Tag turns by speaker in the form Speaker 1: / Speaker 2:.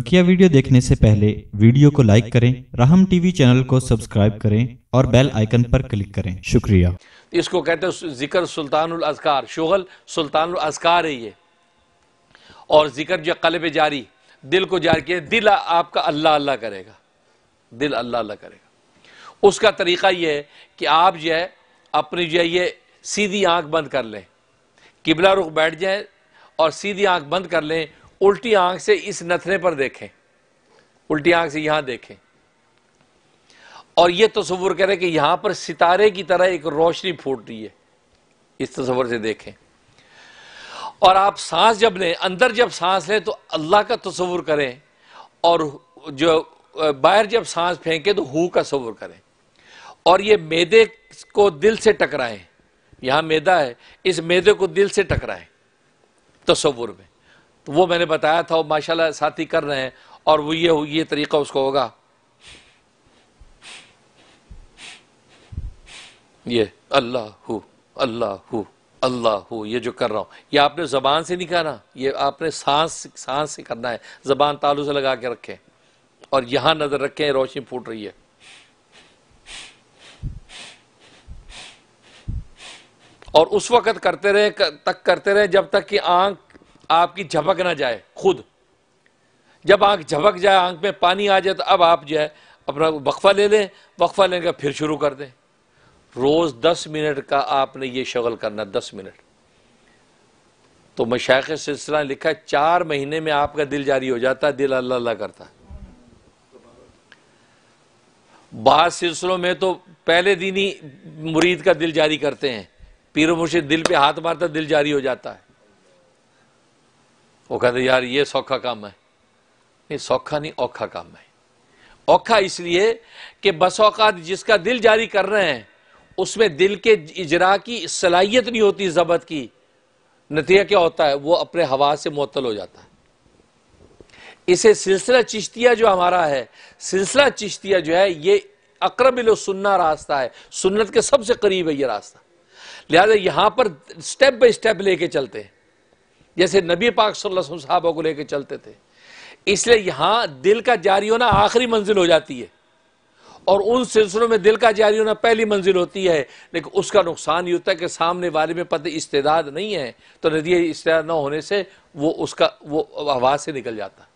Speaker 1: बकिया वीडियो देखने से पहले वीडियो को लाइक करें राहम टीवी चैनल को सब्सक्राइब करें और बेल आइकन पर क्लिक करें शुक्रिया इसको कहते हैं जिक्र सुल्तान अजकार शुगल सुल्तान अजकार है ये और जिक्र जो कलब जारी दिल को जारी किया दिल आपका अल्लाह अल्लाह करेगा दिल अल्लाह अल्लाह करेगा उसका तरीका यह है कि आप जो है अपनी जो है ये सीधी आंख बंद कर लें किबला रुख बैठ जाए और सीधी आंख बंद कर लें उल्टी आंख से इस नथने पर देखें उल्टी आंख से यहां देखें और यह तस्वुर करें कि यहां पर सितारे की तरह एक रोशनी फूट रही है इस तस्वर से देखें और आप सांस जब लें अंदर जब सांस लें तो अल्लाह का तस्वुर करें और जो बाहर जब सांस फेंकें तो हु का तस्वुर करें और ये मैदे को दिल से टकराएं यहां मैदा है इस मैदे को दिल से टकराएं तस्वुर में तो वो मैंने बताया था माशाल्लाह साथी कर रहे हैं और वो ये ये तरीका उसको होगा ये अल्लाह हु अल्लाह हु अल्लाह हु ये जो कर रहा हूं ये आपने ज़बान से नहीं करना ये आपने सांस सांस से करना है ज़बान तालू से लगा के रखें और यहां नज़र रखें रोशनी फूट रही है और उस वक्त करते रहे तक करते रहे जब तक कि आंख आपकी झपक ना जाए खुद जब आंख झपक जाए आंख में पानी आ जाए तो अब आप जो है अपना वक्फा ले लें वक्फा लेने का फिर शुरू कर दें रोज़ दस मिनट का आपने ये शगल करना दस मिनट तो मशाख सिलसिला लिखा चार महीने में आपका दिल जारी हो जाता है दिल अल्लाह अल्लाह करता है बाद सिलसिलों में तो पहले दिन ही मुरीद का दिल जारी करते हैं पीर मुर्शिद दिल पे हाथ मारता दिल जारी हो जाता है वो कहते यार ये सौखा काम है नहीं सौखा नहीं औखा काम है औखा इसलिए कि बस औकात जिसका दिल जारी कर रहे हैं उसमें दिल के इजरा की सलाहियत नहीं होती जबत की नतीजा क्या होता है वो अपने हवा से मअतल हो जाता है इसे सिलसिला चिश्तिया जो हमारा है सिलसिला चिश्तिया जो है ये अकरबिल सुन्ना रास्ता है सुन्नत के सबसे करीब है ये रास्ता लिहाजा यहां पर स्टेप बाई स्टेप लेके चलते हैं जैसे नबी पाक सल्लल्लाहु अलैहि वसल्लम को लेकर चलते थे इसलिए यहाँ दिल का जारी होना आखिरी मंजिल हो जाती है और उन सिलसिलों में दिल का जारी होना पहली मंजिल होती है लेकिन उसका नुकसान ये होता है कि सामने वाले में पद इस्तेदाद नहीं है तो नदी इस्तेदाद ना होने से वो उसका वो आवाज़ से निकल जाता